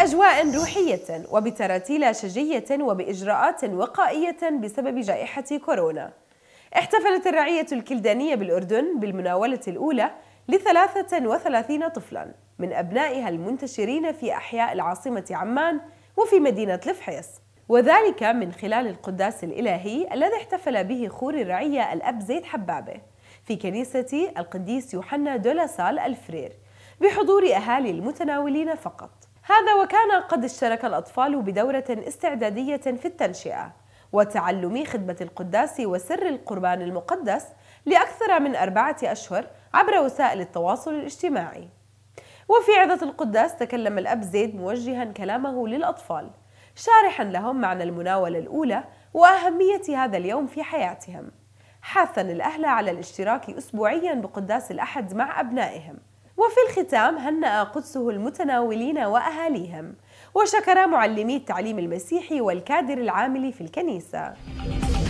بأجواء روحية وبتراتيل شجية وبإجراءات وقائية بسبب جائحة كورونا احتفلت الرعية الكلدانية بالأردن بالمناولة الأولى لثلاثة وثلاثين طفلا من أبنائها المنتشرين في أحياء العاصمة عمان وفي مدينة الفحيص وذلك من خلال القداس الإلهي الذي احتفل به خور الرعية الأب زيد حبابة في كنيسة القديس يوحنا دولاسال الفرير بحضور أهالي المتناولين فقط هذا وكان قد اشترك الأطفال بدورة استعدادية في التنشئة وتعلم خدمة القداس وسر القربان المقدس لأكثر من أربعة أشهر عبر وسائل التواصل الاجتماعي وفي عظة القداس تكلم الأب زيد موجها كلامه للأطفال شارحا لهم معنى المناولة الأولى وأهمية هذا اليوم في حياتهم حثا الأهل على الاشتراك أسبوعيا بقداس الأحد مع أبنائهم وفي الختام هنأ قدسه المتناولين وأهاليهم وشكر معلمي التعليم المسيحي والكادر العامل في الكنيسة